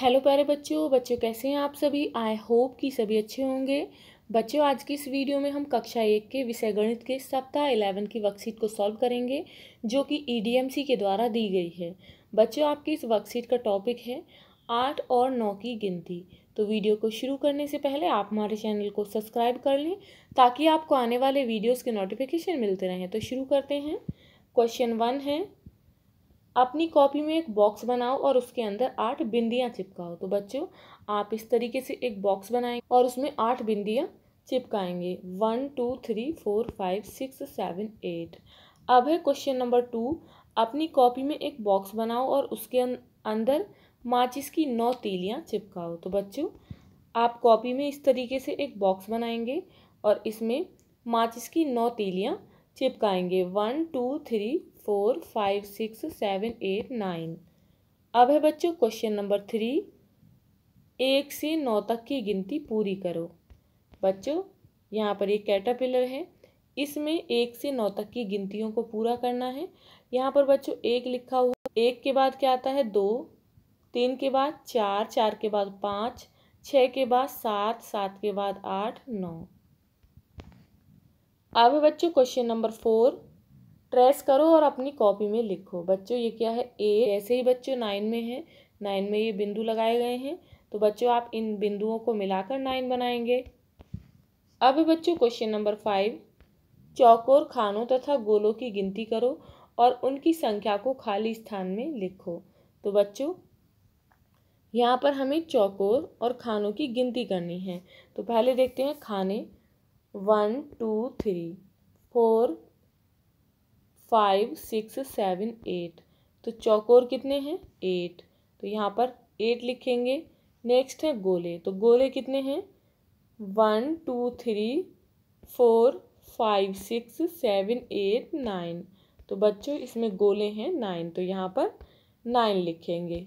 hello प्यारे बच्चों बच्चों कैसे हैं आप सभी आई होप कि सभी अच्छे होंगे बच्चों आज की इस वीडियो में हम कक्षा एक के विषय गणित के सप्ताह इलेवन की वर्कशीट को सॉल्व करेंगे जो कि ईडीएमसी e के द्वारा दी गई है बच्चों आपकी इस वर्कशीट का टॉपिक है आठ और नौ की गिनती तो वीडियो को शुरू करने से पहले आप हमारे चैनल को सब्सक्राइब कर लें ताकि आपको आने वाले वीडियोज़ के नोटिफिकेशन मिलते रहें तो शुरू करते हैं क्वेश्चन वन है अपनी कॉपी में एक बॉक्स बनाओ और उसके अंदर आठ बिंदियाँ चिपकाओ तो बच्चों आप इस तरीके से एक बॉक्स बनाएंगे और उसमें आठ बिंदियाँ चिपकाएंगे one two three four five six seven eight अब है क्वेश्चन नंबर टू अपनी कॉपी में एक बॉक्स बनाओ और उसके अं-, अंदर माचिस की नौ तीलियाँ चिपकाओ तो बच्चों आप कॉपी में इस तरीके से एक बॉक्स बनाएंगे और इसमें माचिस की नौ तीलियाँ चिपकाएंगे one two three four five six seven eight nine अब है बच्चों क्वेश्चन नंबर थ्री एक से नौ तक की गिनती पूरी करो बच्चों यहाँ पर एक कैटापिलर है इसमें एक से नौ तक की गिनतियों को पूरा करना है यहाँ पर बच्चों एक लिखा हुआ एक के बाद क्या आता है दो तीन के बाद चार चार के बाद पाँच छः के बाद सात सात के बाद आठ नौ अभी बच्चों क्वेश्चन नंबर फोर ट्रेस करो और अपनी कॉपी में लिखो बच्चों ये क्या है ए ऐसे ही बच्चों नाइन में है नाइन में ये बिंदु लगाए गए हैं तो बच्चों आप इन बिंदुओं को मिलाकर नाइन बनाएंगे अब बच्चों क्वेश्चन नंबर फाइव चौकोर खानों तथा गोलों की गिनती करो और उनकी संख्या को खाली स्थान में लिखो तो बच्चों यहाँ पर हमें चौकोर और खानों की गिनती करनी है तो पहले देखते हैं खाने one two three four five six seven eight तो चौकोर कितने हैं एट तो यहाँ पर एट लिखेंगे नेक्स्ट है गोले तो गोले कितने हैं one two three four five six seven eight nine तो बच्चों इसमें गोले हैं नाइन तो यहाँ पर नाइन लिखेंगे